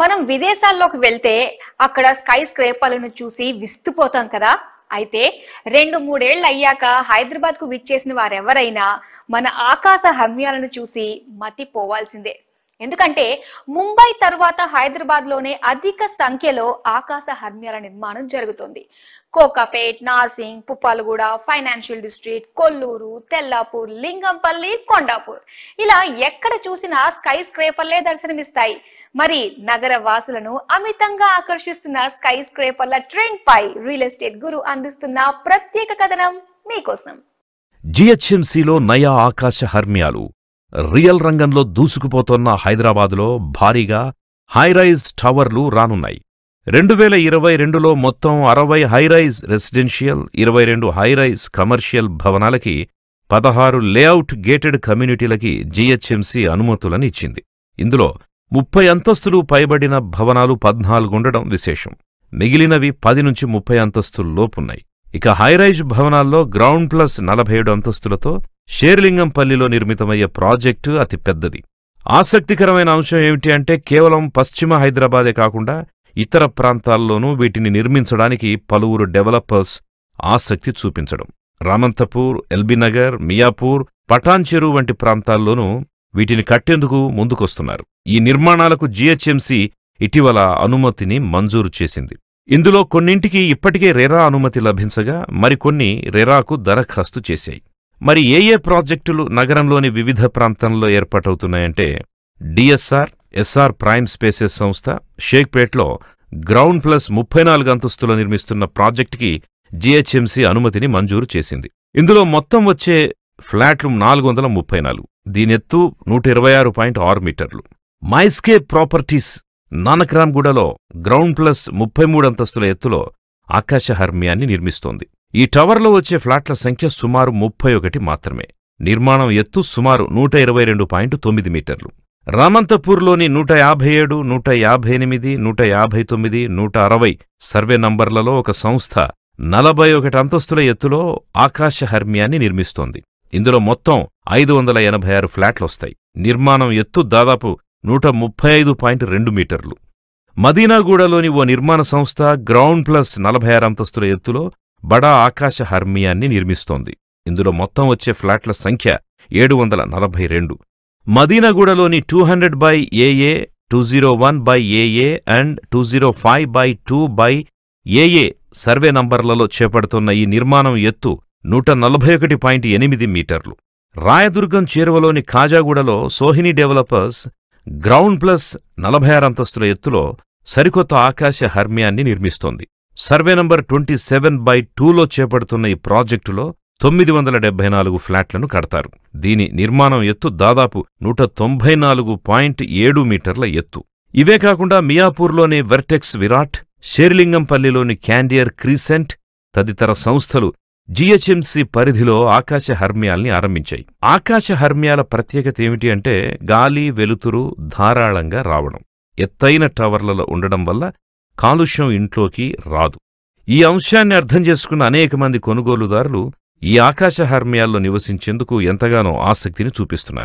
మనం విదేశాల్లోకి వెళ్తే అక్కడ స్కై స్క్రేపర్లను చూసి విస్తుపోతాం కదా అయితే రెండు మూడేళ్లు అయ్యాక హైదరాబాద్ కు విచ్చేసిన వారెవరైనా మన ఆకాశ హమ్యాలను చూసి మతిపోవాల్సిందే ఎందుకంటే ముంబై తర్వాత హైదరాబాద్ లోనే అధిక సంఖ్యలో ఆకాశ హర్మ్యాల నిర్మాణం జరుగుతుంది కోకాపేట్ నార్సింగ్ పుప్పాలగూడ ఫైనాన్షియల్ డిస్ట్రిక్ట్ కొల్లూరు తెల్లాపూర్ లింగంపల్లి కొండాపూర్ ఇలా ఎక్కడ చూసినా స్కై స్క్రేపర్లే దర్శనమిస్తాయి మరి నగర వాసులను అమితంగా ఆకర్షిస్తున్న స్కై స్క్రేపర్ల ట్రెండ్ పై రియల్ ఎస్టేట్ గురు అందిస్తున్న ప్రత్యేక కథనం మీకోసం జిహెచ్ఎంసీలో నయా ఆకాశ హర్మ్యాలు రియల్ రంగంలో దూసుకుపోతోన్న హైదరాబాదులో భారీగా హైరైజ్ టవర్లు రానున్నాయి రెండు వేల ఇరవై రెండులో మొత్తం అరవై హైరైజ్ రెసిడెన్షియల్ ఇరవై రెండు హైరైజ్ కమర్షియల్ భవనాలకి పదహారు లేఅవుట్ గేటెడ్ కమ్యూనిటీలకి జీహెచ్ఎంసీ అనుమతులనిచ్చింది ఇందులో ముప్పై అంతస్తులు పైబడిన భవనాలు పద్నాలుగుండడం విశేషం మిగిలినవి పది నుంచి ముప్పై అంతస్తుల్లోపున్నాయి ఇక హైరైజ్ భవనాల్లో గ్రౌండ్ ప్లస్ నలభై ఏడు అంతస్తులతో షేర్లింగంపల్లిలో నిర్మితమయ్యే ప్రాజెక్టు అతి పెద్దది ఆసక్తికరమైన అంశం ఏమిటి అంటే కేవలం పశ్చిమ హైదరాబాదే కాకుండా ఇతర ప్రాంతాల్లోనూ వీటిని నిర్మించడానికి పలువురు డెవలపర్స్ ఆసక్తి చూపించడం రామంతపూర్ ఎల్బీనగర్ మియాపూర్ పటాన్చెరు వంటి ప్రాంతాల్లోనూ వీటిని కట్టేందుకు ముందుకొస్తున్నారు ఈ నిర్మాణాలకు జీహెచ్ఎంసీ ఇటీవల అనుమతిని మంజూరు చేసింది ఇందులో కొన్నింటికి ఇప్పటికే రెరా అనుమతి లభించగా మరికొన్ని రెరాకు దరఖాస్తు చేశాయి మరి ఏ ఏ ప్రాజెక్టులు నగరంలోని వివిధ ప్రాంతంలో ఏర్పాటవుతున్నాయంటే డిఎస్ఆర్ ఎస్ఆర్ ప్రైమ్ స్పేసెస్ సంస్థ షేక్పేట్లో గ్రౌండ్ ప్లస్ ముప్పై నాలుగు అంతస్తులో నిర్మిస్తున్న ప్రాజెక్టుకి జీహెచ్ఎంసీ అనుమతిని మంజూరు చేసింది ఇందులో మొత్తం వచ్చే ఫ్లాట్లు నాలుగు వందల ముప్పై నాలుగు దీని ఎత్తు నూట ఇరవై ఆరు పాయింట్ ఆరు మీటర్లు మైస్కేప్ ప్రాపర్టీస్ నానక్రామ్గూడలో గ్రౌండ్ ప్లస్ ముప్పై మూడు అంతస్తుల ఎత్తులో ఆకాశహర్మ్యాన్ని నిర్మిస్తోంది ఈ టవర్లో వచ్చే ఫ్లాట్ల సంఖ్య సుమారు ముప్పై ఒకటి మాత్రమే నిర్మాణం ఎత్తు సుమారు నూట ఇరవై రెండు పాయింట్ తొమ్మిది మీటర్లు రామంతపూర్లోని నూట యాభై ఏడు నూట యాభై ఎనిమిది నూట యాభై తొమ్మిది నూట అరవై సర్వే నంబర్లలో ఒక సంస్థ నలభై ఒకటి అంతస్తుల ఎత్తులో ఆకాశహర్మ్యాన్ని నిర్మిస్తోంది ఇందులో మొత్తం ఐదు వందల ఎనభై ఆరు ఫ్లాట్లొస్తాయి నిర్మాణం ఎత్తు దాదాపు నూట ముప్పై ఐదు పాయింట్ రెండు మీటర్లు మదీనాగూడలోని ఓ నిర్మాణ సంస్థ గ్రౌండ్ ప్లస్ నలభై ఆరు అంతస్తుల ఎత్తులో బడా ఆకాశ హర్మియాన్ని నిర్మిస్తోంది ఇందులో మొత్తం వచ్చే ఫ్లాట్ల సంఖ్య ఏడు వందల నలభై రెండు మదీనగూడలోని two hundred by AA two zero one by AA and two zero five by two by AA survey నంబర్లలో చేపడుతున్న ఈ నిర్మాణం ఎత్తు నూట నలభై ఒకటి పాయింట్ ఎనిమిది మీటర్లు రాయదుర్గం చేరువలోని కాజాగూడలో సోహిని డెవలపర్స్ గ్రౌండ్ ప్లస్ నలభై ఆరంతస్తుల ఎత్తులో సరికొత్త ఆకాశ హర్మ్యాన్ని నిర్మిస్తోంది survey number twenty seven by టూలో చేపడుతున్న ఈ ప్రాజెక్టులో తొమ్మిది వందల డెబ్బై నాలుగు ఫ్లాట్లను కడతారు దీని నిర్మాణం ఎత్తు దాదాపు నూట తొంభై నాలుగు పాయింట్ ఏడు మీటర్ల ఎత్తు ఇవే కాకుండా మియాపూర్లోని వెర్టెక్స్ విరాట్ షేర్లింగంపల్లిలోని క్యాండియర్ క్రీసెంట్ తదితర సంస్థలు జిహెచ్ఎంసి పరిధిలో ఆకాశ హర్మ్యాల్ని ఆరంభించాయి ఆకాశ హర్మ్యాల ప్రత్యేకత ఏమిటి అంటే గాలి వెలుతురు ధారాళంగా రావడం ఎత్తైన టవర్లలో ఉండడం వల్ల కాలుష్యం ఇంట్లోకి రాదు ఈ అంశాన్ని అర్థం చేసుకున్న అనేక మంది కొనుగోలుదారులు ఈ ఆకాశహర్మ్యాల్లో నివసించేందుకు ఎంతగానో ఆసక్తిని చూపిస్తున్నారు